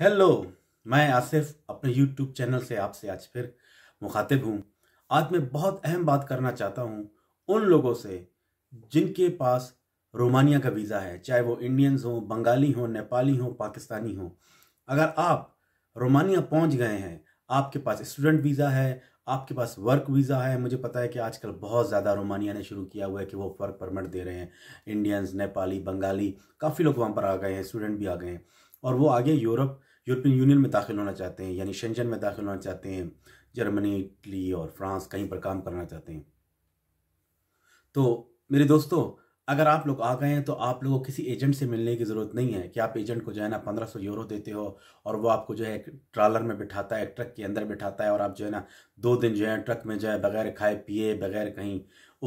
hello मैं आसिफ अपने YouTube channel से आपसे आज फिर मुखातिब हूँ आज मैं बहुत अहम बात करना चाहता हूँ उन लोगों से जिनके पास रोमानिया का वीज़ा है चाहे वो इंडियंस हों बंगाली हों नेपाली हों पाकिस्तानी हों अगर आप रोमानिया पहुँच गए हैं आपके पास स्टूडेंट वीज़ा है आपके पास वर्क वीज़ा है मुझे पता है कि आजकल बहुत ज़्यादा रोमानिया ने शुरू किया हुआ है कि वो वर्क परमिट दे रहे हैं इंडियंस नेपाली बंगाली काफ़ी लोग वहाँ पर आ गए हैं स्टूडेंट भी आ गए हैं और वो आगे यूरोप यूरोपियन यूनियन में दाखिल होना चाहते हैं यानी शेंजन में दाखिल होना चाहते हैं जर्मनी इटली और फ्रांस कहीं पर काम करना चाहते हैं तो मेरे दोस्तों अगर आप लोग आ गए हैं तो आप लोगों को किसी एजेंट से मिलने की ज़रूरत नहीं है कि आप एजेंट को जो है ना पंद्रह सौ यूरो देते हो और वो आपको जो है ट्रालर में बिठाता है ट्रक के अंदर बिठाता है और आप जो है ना दो दिन जो है ट्रक में जाए बगैर खाए पिए बगैर कहीं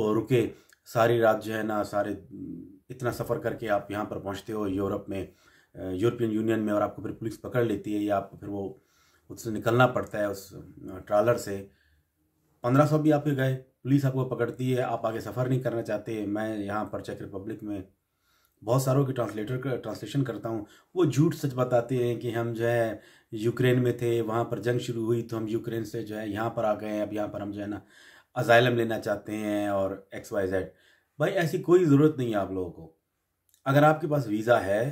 और रुके सारी रात जो है ना सारे इतना सफ़र करके आप यहाँ पर पहुँचते हो यूरोप में यूरोपियन यूनियन में और आपको फिर पुलिस पकड़ लेती है या आपको फिर वो उससे निकलना पड़ता है उस ट्रालर से पंद्रह सौ भी आप गए पुलिस आपको पकड़ती है आप आगे सफ़र नहीं करना चाहते मैं यहाँ पर चेक रिपब्लिक में बहुत सारों के ट्रांसलेटर का ट्रांसलेशन करता हूँ वो झूठ सच बताते हैं कि हम जो है यूक्रेन में थे वहाँ पर जंग शुरू हुई तो हम यूक्रेन से जो है यहाँ पर आ गए हैं अब यहाँ पर हम जो है ना अजायलम लेना चाहते हैं और एक्स वाई जेड भाई ऐसी कोई ज़रूरत नहीं है आप लोगों को अगर आपके पास वीज़ा है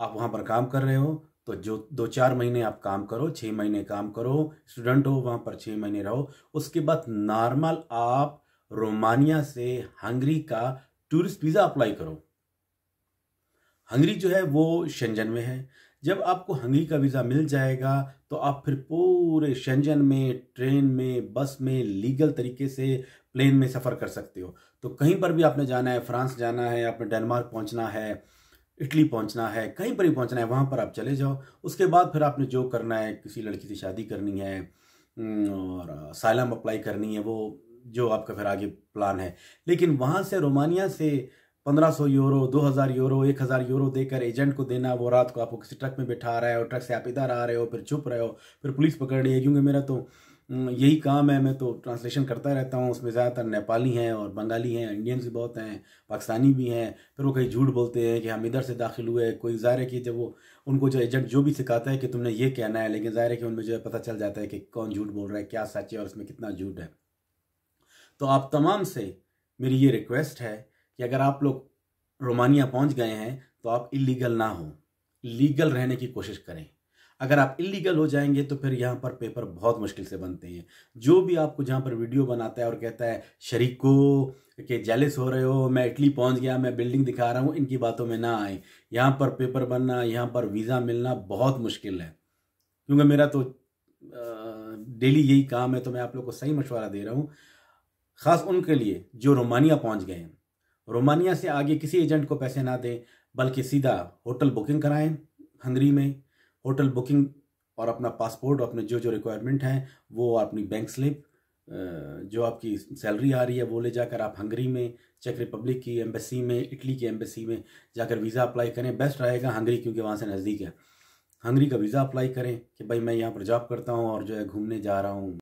आप वहाँ पर काम कर रहे हो तो जो दो चार महीने आप काम करो छः महीने काम करो स्टूडेंट हो वहाँ पर छः महीने रहो उसके बाद नॉर्मल आप रोमानिया से हंगरी का टूरिस्ट वीज़ा अप्लाई करो हंगरी जो है वो शंजन में है जब आपको हंगरी का वीज़ा मिल जाएगा तो आप फिर पूरे शंजन में ट्रेन में बस में लीगल तरीके से प्लेन में सफ़र कर सकते हो तो कहीं पर भी आपने जाना है फ्रांस जाना है आपने डेनमार्क पहुंचना है इटली पहुंचना है कहीं पर ही पहुंचना है वहाँ पर आप चले जाओ उसके बाद फिर आपने जो करना है किसी लड़की से शादी करनी है हम्म, और साइलम अप्लाई करनी है वो जो आपका फिर आगे प्लान है लेकिन वहाँ से रोमानिया से 1500 यूरो 2000 यूरो 1000 यूरो देकर एजेंट को देना वो रात को आपको किसी ट्रक में बैठा रहा है और ट्रक से आप इधर आ रहे हो फिर छुप रहे हो फिर पुलिस पकड़ रही है क्योंकि मेरा तो हम्म, यही काम है मैं तो ट्रांसलेशन करता रहता हूँ उसमें ज़्यादातर नेपाली हैं और बंगाली हैं इंडियंस भी बहुत हैं पाकिस्तानी भी हैं फिर वो कहीं झूठ बोलते हैं कि हम इधर से दाखिल हुए कोई ज़ाहिर है कि जब वो उनको जो एजेंट जो भी सिखाता है कि तुमने ये कहना है लेकिन ज़ाहिर है कि उनमें जो है पता चल जाता है कि कौन झूठ बोल रहा है क्या सच है और उसमें कितना झूठ है तो आप तमाम से मेरी ये रिक्वेस्ट है कि अगर आप लोग रोमानिया पहुँच गए हैं तो आप इलीगल ना हो लीगल रहने की कोशिश करें अगर आप इलीगल हो जाएंगे तो फिर यहाँ पर पेपर बहुत मुश्किल से बनते हैं जो भी आपको जहाँ पर वीडियो बनाता है और कहता है शरीको के जैलिस जेलिस हो रहे हो मैं इटली पहुँच गया मैं बिल्डिंग दिखा रहा हूँ इनकी बातों में ना आए यहाँ पर पेपर बनना यहाँ पर वीज़ा मिलना बहुत मुश्किल है क्योंकि मेरा तो डेली यही काम है तो मैं आप लोग को सही मशवरा दे रहा हूँ ख़ास उनके लिए जो रोमानिया पहुँच गए हैं रोमानिया से आगे किसी एजेंट को पैसे ना दें बल्कि सीधा होटल बुकिंग कराएं हंगरी में होटल बुकिंग और अपना पासपोर्ट अपने जो जो रिक्वायरमेंट हैं वो अपनी बैंक स्लिप जो आपकी सैलरी आ रही है वो ले जाकर आप हंगरी में चेक रिपब्लिक की एम्बेसी में इटली की एम्बेसी में जाकर वीज़ा अप्लाई करें बेस्ट रहेगा हंगरी क्योंकि वहाँ से नज़दीक है हंगरी का वीज़ा अप्लाई करें कि भाई मैं यहाँ पर जॉब करता हूँ और जो है घूमने जा रहा हूँ